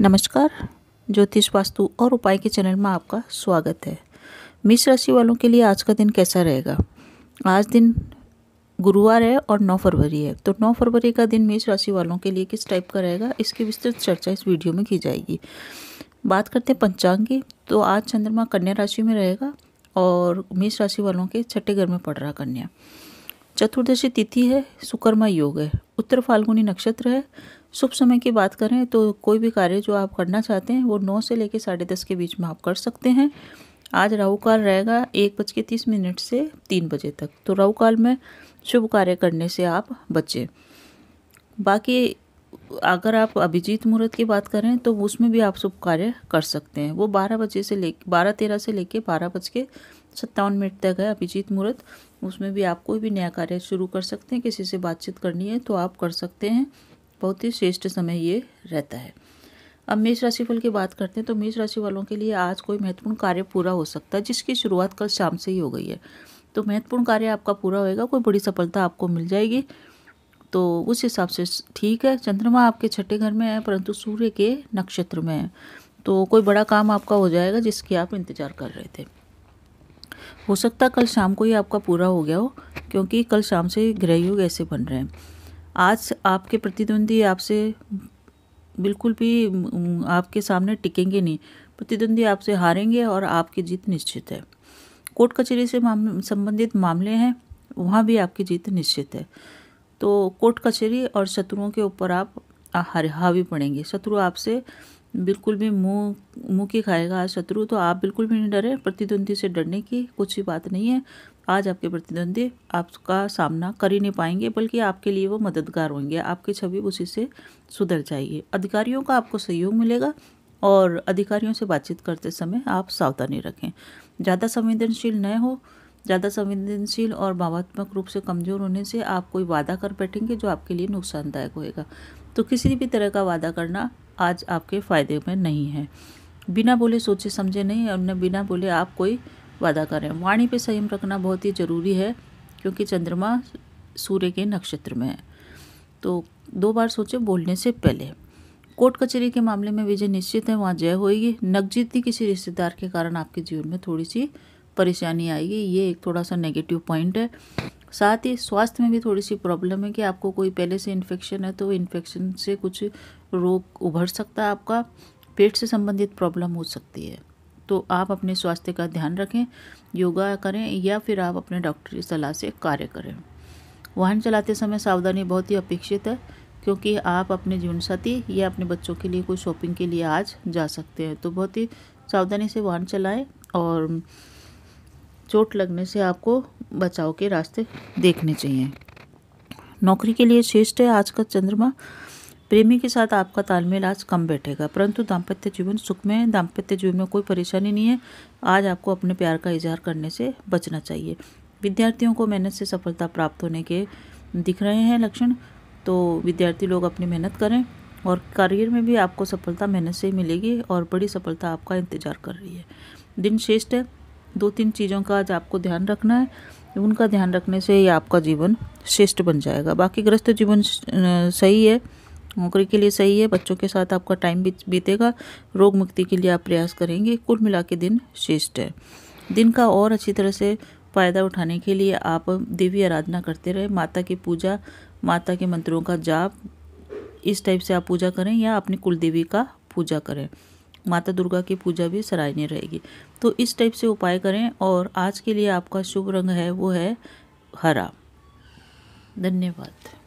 नमस्कार ज्योतिष वास्तु और उपाय के चैनल में आपका स्वागत है मिस राशि वालों के लिए आज का दिन कैसा रहेगा आज दिन गुरुवार है और 9 फरवरी है तो 9 फरवरी का दिन मेष राशि वालों के लिए किस टाइप का रहेगा इसकी विस्तृत चर्चा इस वीडियो में की जाएगी बात करते हैं पंचांग की तो आज चंद्रमा कन्या राशि में रहेगा और मेष राशि वालों के छठे घर में पड़ रहा कन्या चतुर्दशी तिथि है सुकर्मा योग है उत्तर फाल्गुनी नक्षत्र है शुभ समय की बात करें तो कोई भी कार्य जो आप करना चाहते हैं वो नौ से लेकर साढ़े दस के बीच में आप कर सकते हैं आज राहु काल रहेगा एक बज के तीस मिनट से तीन बजे तक तो राहु काल में शुभ कार्य करने से आप बचें बाकी अगर आप अभिजीत मुहूर्त की बात करें तो उसमें भी आप शुभ कार्य कर सकते हैं वो बारह बजे से ले बारह तेरह से लेकर बारह बज के सत्तावन मिनट तक है अभिजीत मुहूर्त उसमें भी आप कोई भी नया कार्य शुरू कर सकते हैं किसी से बातचीत करनी है तो आप कर सकते हैं बहुत ही श्रेष्ठ समय ये रहता है अब मेष राशिफल की बात करते हैं तो मेष राशि वालों के लिए आज कोई महत्वपूर्ण कार्य पूरा हो सकता है जिसकी शुरुआत कल शाम से ही हो गई है तो महत्वपूर्ण कार्य आपका पूरा होएगा कोई बड़ी सफलता आपको मिल जाएगी तो उस हिसाब से ठीक है चंद्रमा आपके छठे घर में है परंतु सूर्य के नक्षत्र में है तो कोई बड़ा काम आपका हो जाएगा जिसकी आप इंतज़ार कर रहे थे हो सकता है कल शाम को ही आपका पूरा हो गया हो क्योंकि कल शाम से ग्रह योग ऐसे बन रहे हैं आज आपके प्रतिद्वंदी आपसे बिल्कुल भी आपके सामने टिकेंगे नहीं प्रतिद्वंदी आपसे हारेंगे और आपकी जीत निश्चित है कोर्ट कचहरी से माम, संबंधित मामले हैं वहाँ भी आपकी जीत निश्चित है तो कोर्ट कचहरी और शत्रुओं के ऊपर आप हावी पड़ेंगे शत्रु आपसे बिल्कुल भी मुंह मुंह की खाएगा शत्रु तो आप बिल्कुल भी नहीं डरे प्रतिद्वंदी से डरने की कुछ भी बात नहीं है आज आपके प्रतिद्वंदी आपका सामना कर ही नहीं पाएंगे बल्कि आपके लिए वो मददगार होंगे आपकी छवि उसी से सुधर जाएगी अधिकारियों का आपको सहयोग मिलेगा और अधिकारियों से बातचीत करते समय आप सावधानी रखें ज़्यादा संवेदनशील न हो ज़्यादा संवेदनशील और भावात्मक रूप से कमज़ोर होने से आप कोई वादा कर बैठेंगे जो आपके लिए नुकसानदायक होएगा तो किसी भी तरह का वादा करना आज आपके फ़ायदे में नहीं है बिना बोले सोचे समझे नहीं और बिना बोले आप कोई वादा करें वाणी पे संयम रखना बहुत ही ज़रूरी है क्योंकि चंद्रमा सूर्य के नक्षत्र में है तो दो बार सोचे बोलने से पहले कोर्ट कचहरी के मामले में विजय निश्चित है वहाँ जय होएगी नकजीती किसी रिश्तेदार के कारण आपके जीवन में थोड़ी सी परेशानी आएगी ये एक थोड़ा सा नेगेटिव पॉइंट है साथ ही स्वास्थ्य में भी थोड़ी सी प्रॉब्लम है कि आपको कोई पहले से इन्फेक्शन है तो इन्फेक्शन से कुछ रोग उभर सकता है आपका पेट से संबंधित प्रॉब्लम हो सकती है तो आप अपने स्वास्थ्य का ध्यान रखें योगा करें या फिर आप अपने डॉक्टर की सलाह से कार्य करें वाहन चलाते समय सावधानी बहुत ही अपेक्षित है क्योंकि आप अपने जीवनसाथी या अपने बच्चों के लिए कोई शॉपिंग के लिए आज जा सकते हैं तो बहुत ही सावधानी से वाहन चलाएं और चोट लगने से आपको बचाव के रास्ते देखने चाहिए नौकरी के लिए श्रेष्ठ है आज का चंद्रमा प्रेमी के साथ आपका तालमेल आज कम बैठेगा परंतु दाम्पत्य जीवन सुख में है दाम्पत्य जीवन में कोई परेशानी नहीं है आज आपको अपने प्यार का इजहार करने से बचना चाहिए विद्यार्थियों को मेहनत से सफलता प्राप्त होने के दिख रहे हैं लक्षण तो विद्यार्थी लोग अपनी मेहनत करें और करियर में भी आपको सफलता मेहनत से ही मिलेगी और बड़ी सफलता आपका इंतजार कर रही है दिन श्रेष्ठ है दो तीन चीज़ों का आज आपको ध्यान रखना है उनका ध्यान रखने से ही आपका जीवन श्रेष्ठ बन जाएगा बाकी ग्रस्त जीवन सही है नौकरी के लिए सही है बच्चों के साथ आपका टाइम भी बीतेगा रोग मुक्ति के लिए आप प्रयास करेंगे कुल मिला के दिन श्रेष्ठ है दिन का और अच्छी तरह से फ़ायदा उठाने के लिए आप देवी आराधना करते रहे माता की पूजा माता के मंत्रों का जाप इस टाइप से आप पूजा करें या अपनी कुल देवी का पूजा करें माता दुर्गा की पूजा भी सराहनीय रहेगी तो इस टाइप से उपाय करें और आज के लिए आपका शुभ रंग है वो है हरा धन्यवाद